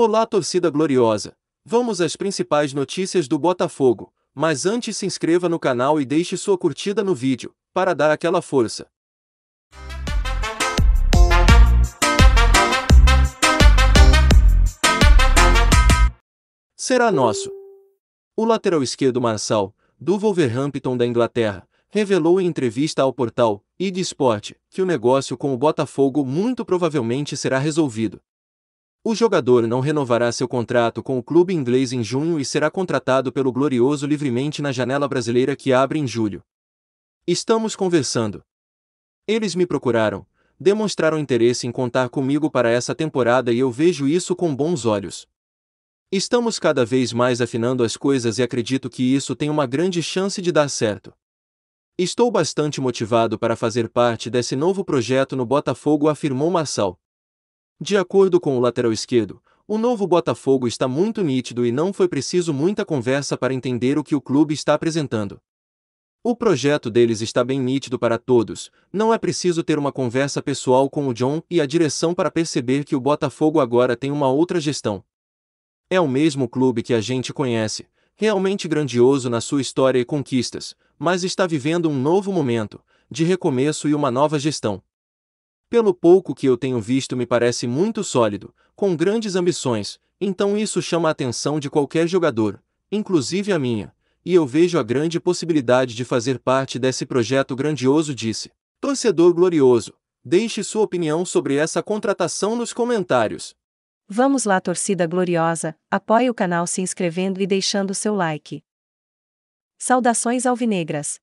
Olá, torcida gloriosa! Vamos às principais notícias do Botafogo, mas antes se inscreva no canal e deixe sua curtida no vídeo, para dar aquela força. Será nosso. O lateral esquerdo Marçal, do Wolverhampton da Inglaterra, revelou em entrevista ao portal ID Sport que o negócio com o Botafogo muito provavelmente será resolvido. O jogador não renovará seu contrato com o clube inglês em junho e será contratado pelo Glorioso livremente na janela brasileira que abre em julho. Estamos conversando. Eles me procuraram, demonstraram interesse em contar comigo para essa temporada e eu vejo isso com bons olhos. Estamos cada vez mais afinando as coisas e acredito que isso tem uma grande chance de dar certo. Estou bastante motivado para fazer parte desse novo projeto no Botafogo, afirmou Marçal. De acordo com o lateral esquerdo, o novo Botafogo está muito nítido e não foi preciso muita conversa para entender o que o clube está apresentando. O projeto deles está bem nítido para todos, não é preciso ter uma conversa pessoal com o John e a direção para perceber que o Botafogo agora tem uma outra gestão. É o mesmo clube que a gente conhece, realmente grandioso na sua história e conquistas, mas está vivendo um novo momento, de recomeço e uma nova gestão. Pelo pouco que eu tenho visto, me parece muito sólido, com grandes ambições, então isso chama a atenção de qualquer jogador, inclusive a minha, e eu vejo a grande possibilidade de fazer parte desse projeto grandioso, disse. Torcedor glorioso, deixe sua opinião sobre essa contratação nos comentários. Vamos lá, torcida gloriosa, apoie o canal se inscrevendo e deixando seu like. Saudações alvinegras!